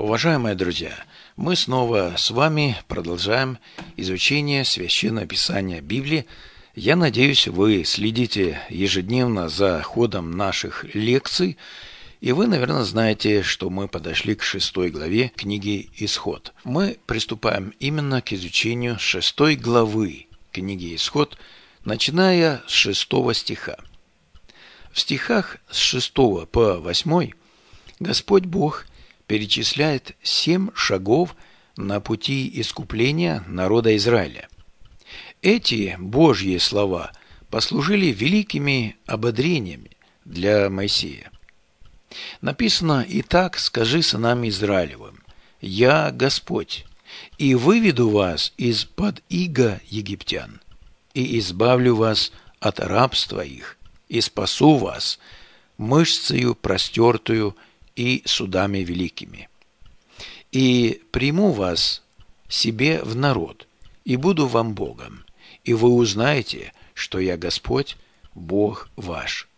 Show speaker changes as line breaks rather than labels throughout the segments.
Уважаемые друзья, мы снова с вами продолжаем изучение Священного Писания Библии. Я надеюсь, вы следите ежедневно за ходом наших лекций, и вы, наверное, знаете, что мы подошли к шестой главе книги «Исход». Мы приступаем именно к изучению шестой главы книги «Исход», начиная с шестого стиха. В стихах с шестого по восьмой Господь Бог – перечисляет семь шагов на пути искупления народа Израиля. Эти Божьи слова послужили великими ободрениями для Моисея. Написано «И так скажи сынам Израилевым, я Господь, и выведу вас из-под ига египтян, и избавлю вас от рабства их, и спасу вас мышцею простертую и судами великими. И приму вас себе в народ, и буду вам Богом, и вы узнаете, что я Господь, Бог ваш,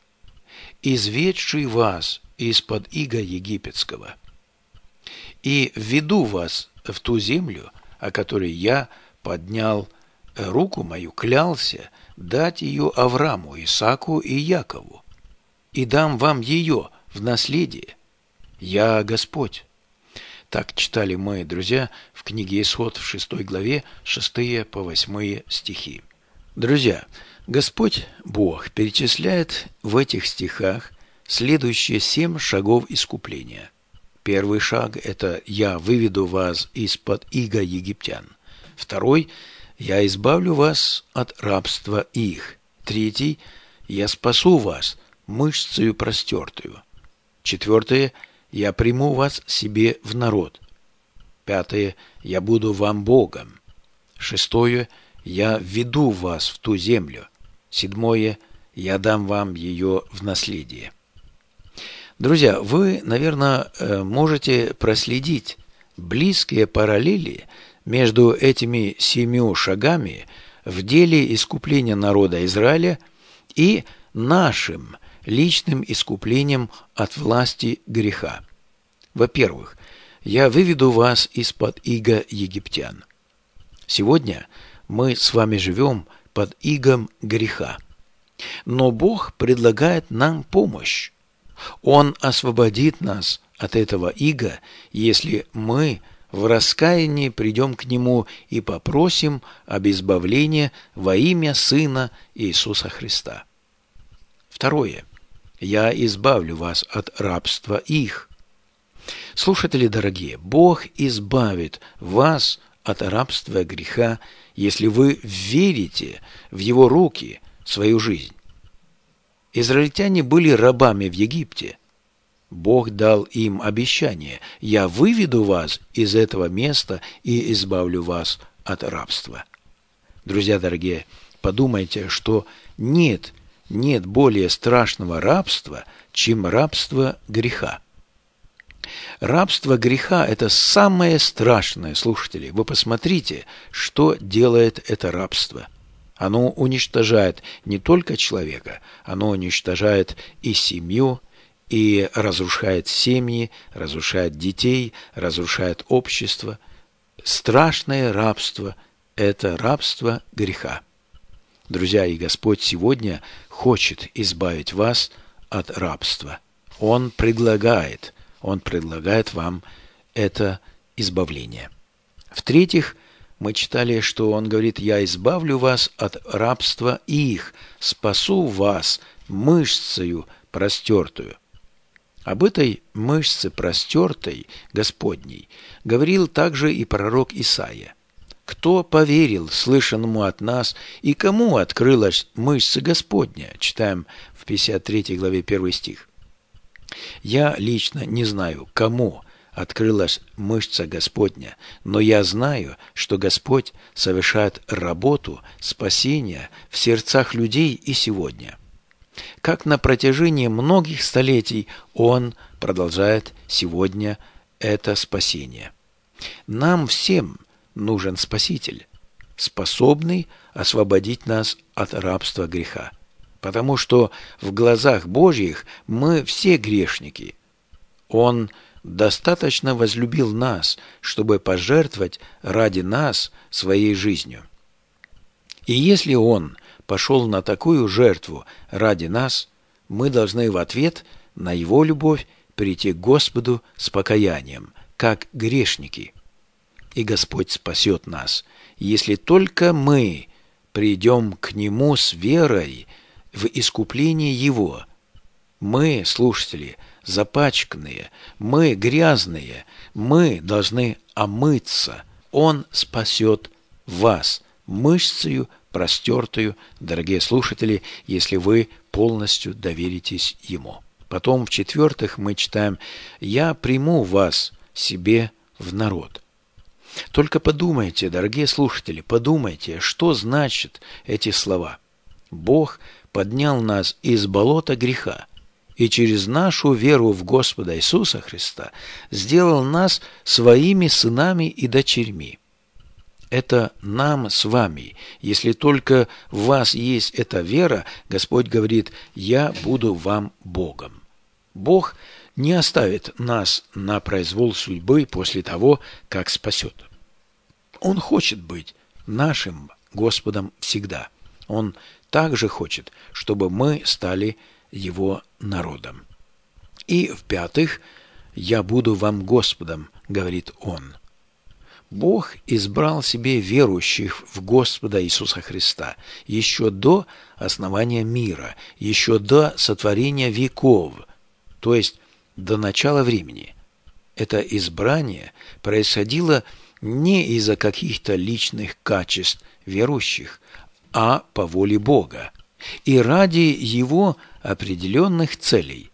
изведший вас из-под ига египетского, и введу вас в ту землю, о которой я поднял э, руку мою, клялся дать ее Аврааму, Исаку и Якову, и дам вам ее в наследие – «Я Господь». Так читали мы, друзья, в книге Исход в 6 главе 6 по 8 стихи. Друзья, Господь Бог перечисляет в этих стихах следующие семь шагов искупления. Первый шаг – это «Я выведу вас из-под иго египтян». Второй – «Я избавлю вас от рабства их». Третий – «Я спасу вас мышцею простертую». Четвертое – я приму вас себе в народ. Пятое, я буду вам Богом. Шестое, я введу вас в ту землю. Седьмое, я дам вам ее в наследие. Друзья, вы, наверное, э, можете проследить близкие параллели между этими семью шагами в деле искупления народа Израиля и нашим – личным искуплением от власти греха. Во-первых, я выведу вас из-под иго египтян. Сегодня мы с вами живем под игом греха. Но Бог предлагает нам помощь. Он освободит нас от этого ига, если мы в раскаянии придем к Нему и попросим об избавлении во имя Сына Иисуса Христа. Второе я избавлю вас от рабства их». Слушатели дорогие, Бог избавит вас от рабства греха, если вы верите в Его руки свою жизнь. Израильтяне были рабами в Египте. Бог дал им обещание «Я выведу вас из этого места и избавлю вас от рабства». Друзья дорогие, подумайте, что нет – нет более страшного рабства, чем рабство греха. Рабство греха – это самое страшное, слушатели. Вы посмотрите, что делает это рабство. Оно уничтожает не только человека, оно уничтожает и семью, и разрушает семьи, разрушает детей, разрушает общество. Страшное рабство – это рабство греха. Друзья, и Господь сегодня хочет избавить вас от рабства. Он предлагает, Он предлагает вам это избавление. В-третьих, мы читали, что он говорит, «Я избавлю вас от рабства их, спасу вас мышцею простертую». Об этой мышце простертой Господней говорил также и пророк Исаия – кто поверил слышанному от нас и кому открылась мышца Господня? Читаем в 53 главе 1 стих. Я лично не знаю, кому открылась мышца Господня, но я знаю, что Господь совершает работу спасения в сердцах людей и сегодня. Как на протяжении многих столетий Он продолжает сегодня это спасение. Нам всем – нужен Спаситель, способный освободить нас от рабства греха. Потому что в глазах Божьих мы все грешники. Он достаточно возлюбил нас, чтобы пожертвовать ради нас своей жизнью. И если Он пошел на такую жертву ради нас, мы должны в ответ на Его любовь прийти к Господу с покаянием, как грешники – и Господь спасет нас, если только мы придем к Нему с верой в искупление Его. Мы, слушатели, запачканные, мы грязные, мы должны омыться. Он спасет вас мышцею, простертую, дорогие слушатели, если вы полностью доверитесь Ему. Потом, в-четвертых, мы читаем «Я приму вас себе в народ». Только подумайте, дорогие слушатели, подумайте, что значат эти слова. Бог поднял нас из болота греха и через нашу веру в Господа Иисуса Христа сделал нас своими сынами и дочерьми. Это нам с вами. Если только в вас есть эта вера, Господь говорит, я буду вам Богом. Бог – не оставит нас на произвол судьбы после того, как спасет. Он хочет быть нашим Господом всегда. Он также хочет, чтобы мы стали Его народом. И, в-пятых, «Я буду вам Господом», — говорит Он. Бог избрал себе верующих в Господа Иисуса Христа еще до основания мира, еще до сотворения веков, то есть до начала времени. Это избрание происходило не из-за каких-то личных качеств верующих, а по воле Бога и ради его определенных целей.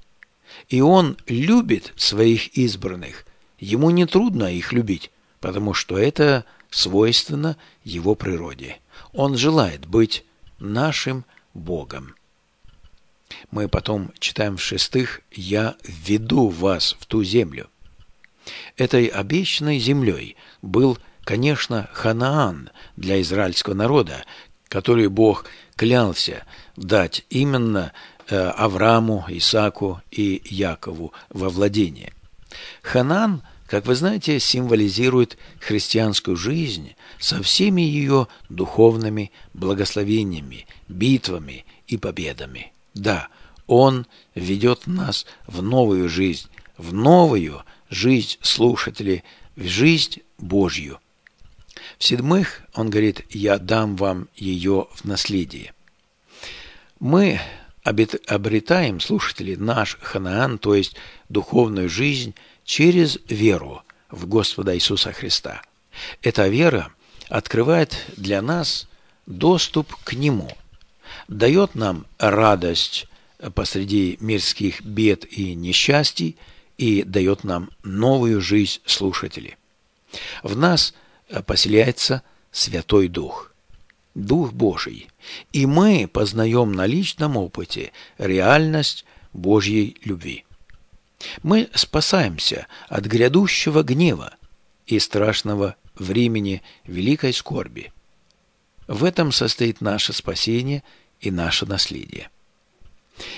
И он любит своих избранных. Ему нетрудно их любить, потому что это свойственно его природе. Он желает быть нашим Богом. Мы потом читаем в шестых «Я веду вас в ту землю». Этой обещанной землей был, конечно, Ханаан для израильского народа, который Бог клялся дать именно э, Аврааму, Исаку и Якову во владение. Ханаан, как вы знаете, символизирует христианскую жизнь со всеми ее духовными благословениями, битвами и победами. Да, Он ведет нас в новую жизнь, в новую жизнь слушатели, в жизнь Божью. В-седьмых, он говорит, «Я дам вам ее в наследие». Мы обретаем, слушатели, наш ханаан, то есть духовную жизнь, через веру в Господа Иисуса Христа. Эта вера открывает для нас доступ к Нему – дает нам радость посреди мирских бед и несчастий и дает нам новую жизнь слушателей. В нас поселяется Святой Дух, Дух Божий, и мы познаем на личном опыте реальность Божьей любви. Мы спасаемся от грядущего гнева и страшного времени великой скорби – в этом состоит наше спасение и наше наследие.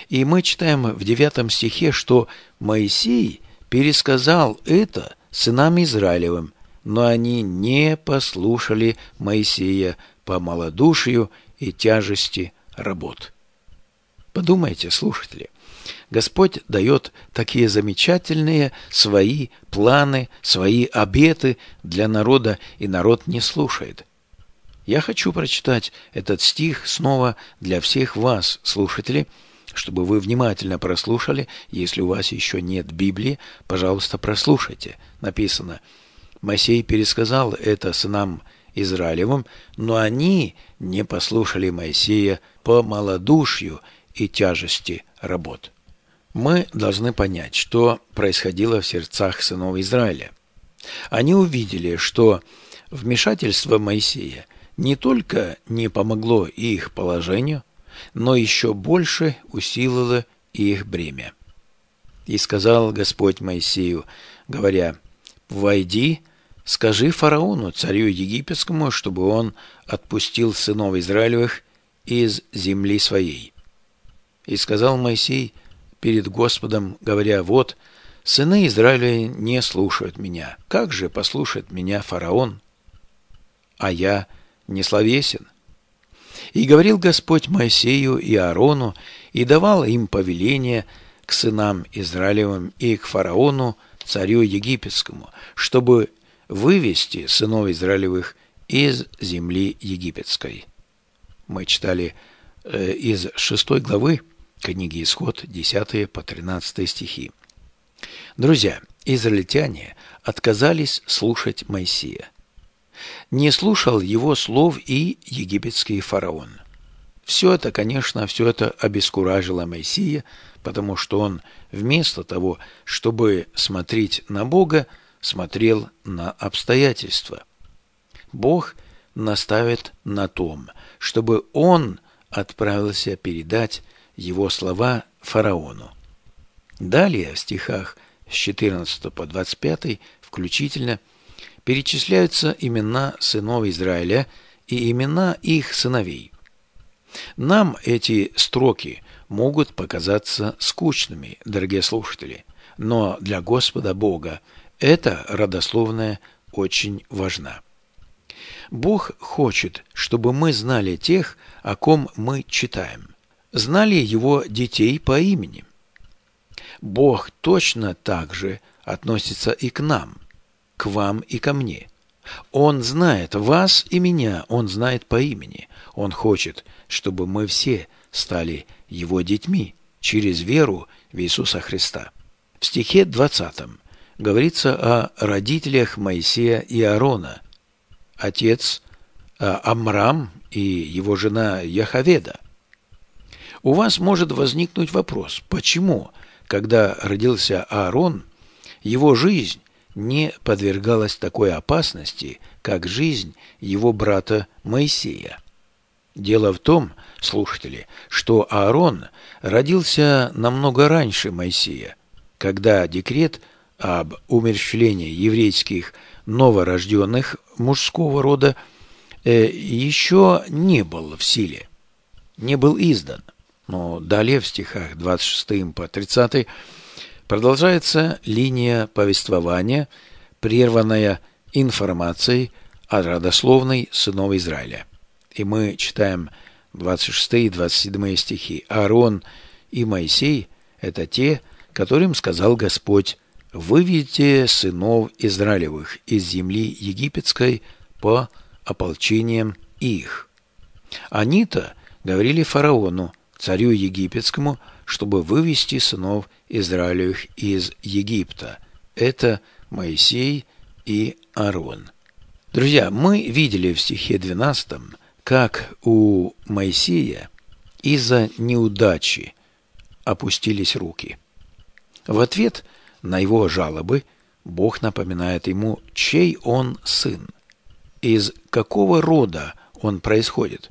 И мы читаем в 9 стихе, что Моисей пересказал это сынам Израилевым, но они не послушали Моисея по малодушию и тяжести работ. Подумайте, слушатели, Господь дает такие замечательные свои планы, свои обеты для народа, и народ не слушает – я хочу прочитать этот стих снова для всех вас, слушатели, чтобы вы внимательно прослушали. Если у вас еще нет Библии, пожалуйста, прослушайте. Написано, Моисей пересказал это сынам Израилевым, но они не послушали Моисея по малодушью и тяжести работ. Мы должны понять, что происходило в сердцах сынов Израиля. Они увидели, что вмешательство Моисея – не только не помогло их положению, но еще больше усилило их бремя. И сказал Господь Моисею, говоря, «Войди, скажи фараону, царю египетскому, чтобы он отпустил сынов Израилевых из земли своей». И сказал Моисей перед Господом, говоря, «Вот, сыны Израиля не слушают меня, как же послушает меня фараон?» А я – несловесен И говорил Господь Моисею и Аарону, и давал им повеление к сынам Израилевым и к фараону, царю египетскому, чтобы вывести сынов Израилевых из земли египетской. Мы читали э, из 6 главы книги Исход 10 по 13 стихи. Друзья, израильтяне отказались слушать Моисея. Не слушал его слов и египетский фараон. Все это, конечно, все это обескуражило Моисея, потому что он вместо того, чтобы смотреть на Бога, смотрел на обстоятельства. Бог наставит на том, чтобы он отправился передать его слова фараону. Далее в стихах с 14 по 25 включительно – перечисляются имена сынов Израиля и имена их сыновей. Нам эти строки могут показаться скучными, дорогие слушатели, но для Господа Бога это родословная очень важна. Бог хочет, чтобы мы знали тех, о ком мы читаем, знали его детей по имени. Бог точно так же относится и к нам – к вам и ко мне. Он знает вас и меня, он знает по имени. Он хочет, чтобы мы все стали его детьми через веру в Иисуса Христа. В стихе 20 говорится о родителях Моисея и Аарона, отец э, Амрам и его жена Яхаведа. У вас может возникнуть вопрос, почему, когда родился Аарон, его жизнь не подвергалась такой опасности, как жизнь его брата Моисея. Дело в том, слушатели, что Аарон родился намного раньше Моисея, когда декрет об умерщвлении еврейских новорожденных мужского рода э, еще не был в силе, не был издан. Но далее в стихах 26 по 30 Продолжается линия повествования, прерванная информацией о родословной сынов Израиля. И мы читаем 26 и 27 стихи. «Аарон и Моисей – это те, которым сказал Господь, «Выведите сынов Израилевых из земли египетской по ополчениям их». Они-то говорили фараону, царю египетскому – чтобы вывести сынов Израилевых из Египта. Это Моисей и Аарон. Друзья, мы видели в стихе 12, как у Моисея из-за неудачи опустились руки. В ответ на его жалобы Бог напоминает ему, чей он сын, из какого рода он происходит.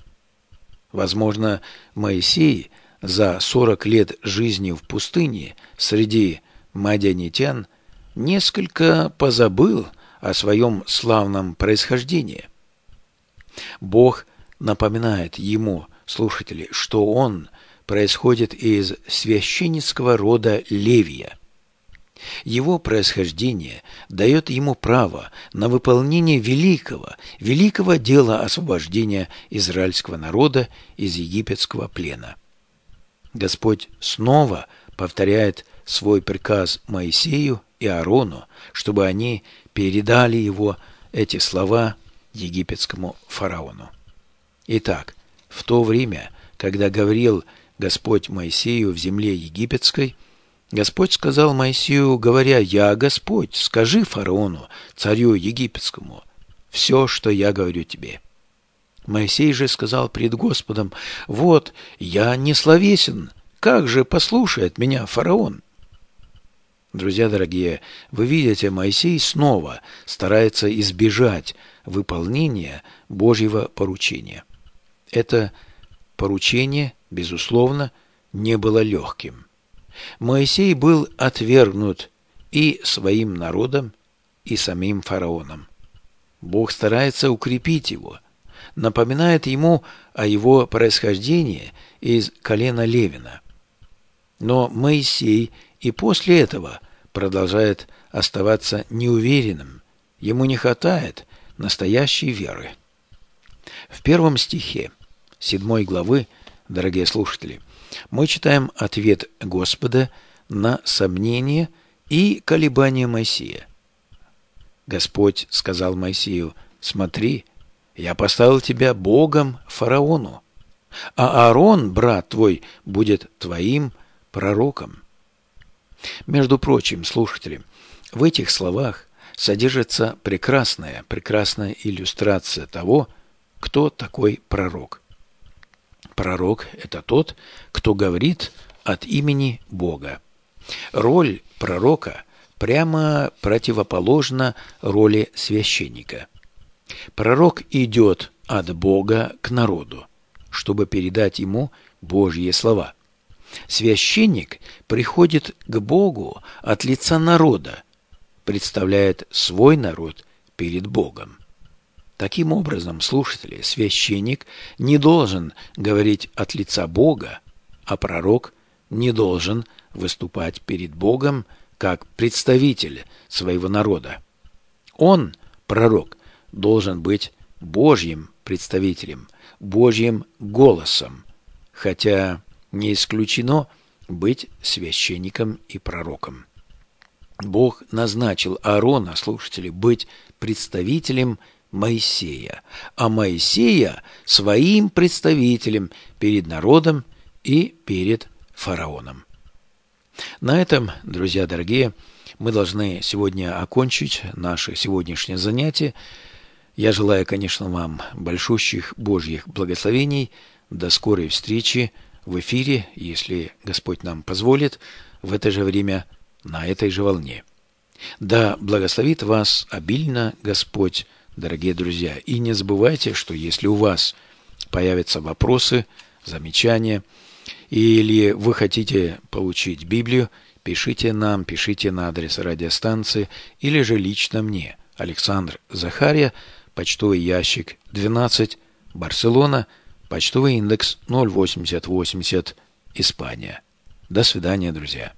Возможно, Моисей за 40 лет жизни в пустыне среди мадянитян несколько позабыл о своем славном происхождении. Бог напоминает ему, слушатели, что он происходит из священнического рода Левия. Его происхождение дает ему право на выполнение великого, великого дела освобождения израильского народа из египетского плена. Господь снова повторяет свой приказ Моисею и Аарону, чтобы они передали его эти слова египетскому фараону. Итак, в то время, когда говорил Господь Моисею в земле египетской, Господь сказал Моисею, говоря, «Я Господь, скажи фараону, царю египетскому, все, что я говорю тебе». Моисей же сказал пред Господом, «Вот, я не словесен, как же послушает меня фараон?» Друзья дорогие, вы видите, Моисей снова старается избежать выполнения Божьего поручения. Это поручение, безусловно, не было легким. Моисей был отвергнут и своим народом, и самим фараоном. Бог старается укрепить его – напоминает ему о его происхождении из колена Левина. Но Моисей и после этого продолжает оставаться неуверенным. Ему не хватает настоящей веры. В первом стихе седьмой главы, дорогие слушатели, мы читаем ответ Господа на сомнение и колебания Моисея. Господь сказал Моисею, «Смотри, я поставил тебя Богом фараону, а Аарон, брат твой, будет твоим пророком. Между прочим, слушатели, в этих словах содержится прекрасная, прекрасная иллюстрация того, кто такой пророк. Пророк – это тот, кто говорит от имени Бога. Роль пророка прямо противоположна роли священника – Пророк идет от Бога к народу, чтобы передать ему Божьи слова. Священник приходит к Богу от лица народа, представляет свой народ перед Богом. Таким образом, слушатели, священник не должен говорить от лица Бога, а пророк не должен выступать перед Богом как представитель своего народа. Он, пророк, должен быть Божьим представителем, Божьим голосом, хотя не исключено быть священником и пророком. Бог назначил Аарона, слушатели, быть представителем Моисея, а Моисея своим представителем перед народом и перед фараоном. На этом, друзья дорогие, мы должны сегодня окончить наше сегодняшнее занятие. Я желаю, конечно, вам большущих Божьих благословений. До скорой встречи в эфире, если Господь нам позволит, в это же время на этой же волне. Да благословит вас обильно Господь, дорогие друзья. И не забывайте, что если у вас появятся вопросы, замечания, или вы хотите получить Библию, пишите нам, пишите на адрес радиостанции или же лично мне, Александр Захария, почтовый ящик 12, Барселона, почтовый индекс 08080, Испания. До свидания, друзья.